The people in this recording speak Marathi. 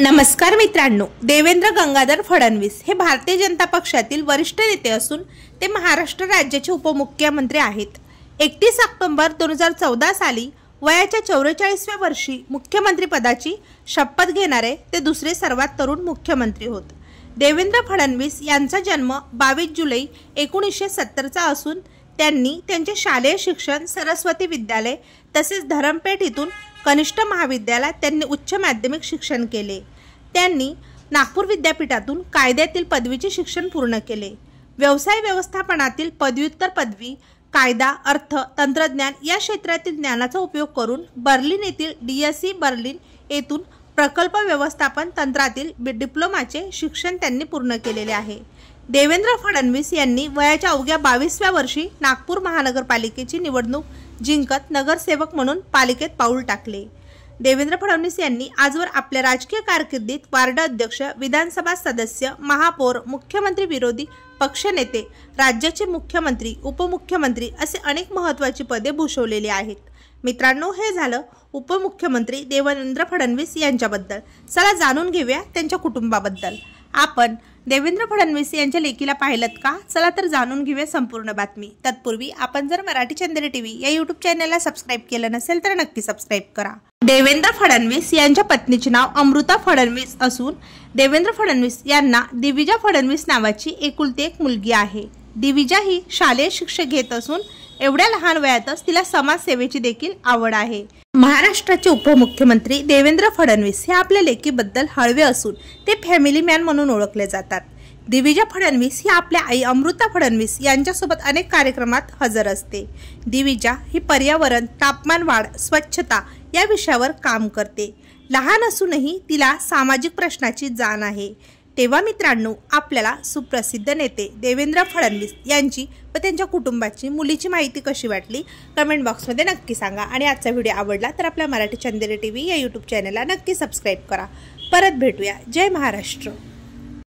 नमस्कार मित्रांनो देवेंद्र गंगाधर फडणवीस हे भारतीय जनता पक्षातील वरिष्ठ नेते असून ते महाराष्ट्र राज्याचे उपमुख्यमंत्री आहेत एकतीस ऑक्टोंबर दोन हजार चौदा साली वयाच्या चौवेचाळीसव्या वर्षी मुख्यमंत्रीपदाची शपथ घेणारे ते दुसरे सर्वात तरुण मुख्यमंत्री होत देवेंद्र फडणवीस यांचा जन्म बावीस जुलै एकोणीसशे सत्तरचा असून त्यांनी त्यांचे शालेय शिक्षण सरस्वती विद्यालय तसेच धरमपेठ इथून कनिष्ठ महाविद्यालयात त्यांनी उच्च माध्यमिक शिक्षण केले त्यांनी नागपूर विद्यापीठातून कायद्यातील पदवीचे शिक्षण पूर्ण केले व्यवसाय व्यवस्थापनातील पदव्युत्तर पदवी कायदा अर्थ तंत्रज्ञान या क्षेत्रातील ज्ञानाचा उपयोग करून बर्लिन येथील डी एस सी बर्लिन येथून प्रकल्प व्यवस्थापन तंत्रातील डिप्लोमाचे शिक्षण त्यांनी पूर्ण केलेले आहे देवेंद्र फडणवीस यांनी वयाच्या अवघ्या बावीसव्या वर्षी नागपूर महानगरपालिकेची निवडणूक जिंकत नगरसेवक म्हणून पालिकेत पाऊल टाकले देवेंद्र फडणवीस यांनी आजवर आपल्या राजकीय कारकिर्दीत वार्ड अध्यक्ष विधानसभा सदस्य महापौर मुख्यमंत्री विरोधी पक्षनेते राज्याचे मुख्यमंत्री उपमुख्यमंत्री असे अनेक महत्वाची पदे भूषवलेली आहेत मित्रांनो हे झालं उपमुख्यमंत्री देवेंद्र फडणवीस यांच्याबद्दल चला जाणून घेऊया त्यांच्या कुटुंबाबद्दल आपण देवेंद्र फडणवीस यांच्या लेखीला पाहिलं का चला तर जाणून घेऊया संपूर्ण बातमी तत्पूर्वी आपण जर मराठी चंद्र टी व्ही या यूट्यूब चॅनलला सबस्क्राईब केलं नसेल तर नक्की सबस्क्राईब करा देवेंद्र फडणवीस यांच्या पत्नीचे नाव अमृता फडणवीस असून देवेंद्र फडणवीस यांना दिविजा फडणवीस नावाची एकुलती एक मुलगी आहे दिविजा ही शालेय शिक्षक घेत असून एवढ्या लहान वयातच तिला समाजसेवेची देखील आवड आहे महाराष्ट्राचे उपमुख्यमंत्री देवेंद्र फडणवीस हे आपल्या लेकीबद्दल हळवे असून ते फॅमिली मॅन म्हणून ओळखले जातात दिविजा फडणवीस ही आपल्या आई अमृता फडणवीस यांच्यासोबत अनेक कार्यक्रमात हजर असते दिविजा ही पर्यावरण तापमान वाढ स्वच्छता या विषयावर काम करते लहान असूनही तिला सामाजिक प्रश्नाची जाण आहे तेव्हा मित्रांनो आपल्याला सुप्रसिद्ध नेते देवेंद्र फडणवीस यांची व त्यांच्या कुटुंबाची मुलीची माहिती कशी वाटली कमेंट बॉक्समध्ये नक्की सांगा आणि आजचा व्हिडिओ आवडला तर आपल्या मराठी चंदेरी टी व्ही या यूट्यूब चॅनलला नक्की सबस्क्राईब करा परत भेटूया जय महाराष्ट्र